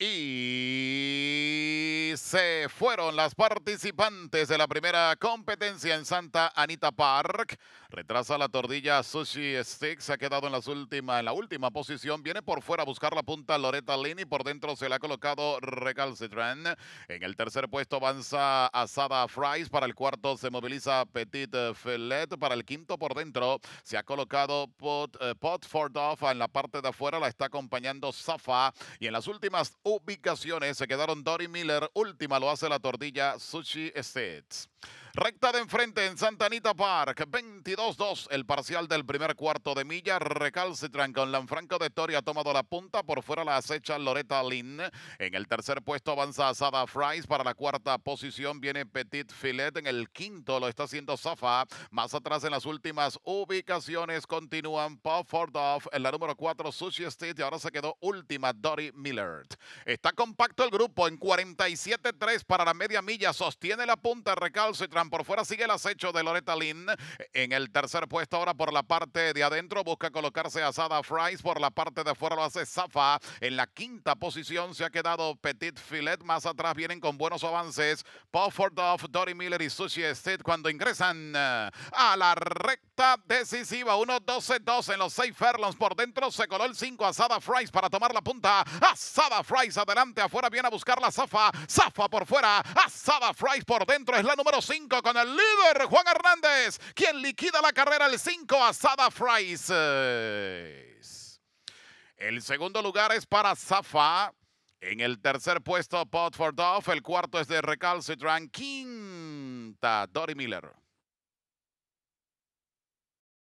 E. Se fueron las participantes de la primera competencia en Santa Anita Park. Retrasa la tordilla Sushi Sticks. Ha quedado en, las en la última posición. Viene por fuera a buscar la punta Loretta Lini. Por dentro se la ha colocado Recalcitrant. En el tercer puesto avanza Asada Fries. Para el cuarto se moviliza Petit Filet. Para el quinto por dentro se ha colocado Pot, eh, En la parte de afuera la está acompañando Safa. Y en las últimas ubicaciones se quedaron Dory Miller malo lo hace la tortilla Sushi States. Recta de enfrente en Santa Anita Park, 22-2 el parcial del primer cuarto de milla. Recalcitran con Lanfranco de Toria ha tomado la punta, por fuera la acecha Loretta Lynn. En el tercer puesto avanza Asada Fries, para la cuarta posición viene Petit Filet, en el quinto lo está haciendo Safa. Más atrás en las últimas ubicaciones continúan Paul Fordoff, en la número 4 Sushi State y ahora se quedó última Dory Millard. Está compacto el grupo en 47-3 para la media milla, sostiene la punta Recalcitran por fuera sigue el acecho de Loretta Lynn. En el tercer puesto ahora por la parte de adentro busca colocarse Asada Fries. Por la parte de afuera lo hace Zafa. En la quinta posición se ha quedado Petit Filet. Más atrás vienen con buenos avances Pufford Dory Miller y Sushi State cuando ingresan eh, a la recta decisiva. 1-12-2 en los 6 furlongs. Por dentro se coló el 5 Asada Fries para tomar la punta. Asada Fries adelante. Afuera viene a buscar la Zafa. Zafa por fuera. Asada Fries por dentro es la número 5 con el líder Juan Hernández, quien liquida la carrera el 5 Asada Sada Fries. El segundo lugar es para Safa. En el tercer puesto, Potford Off. El cuarto es de Recalcitrant. Quinta, Dory Miller.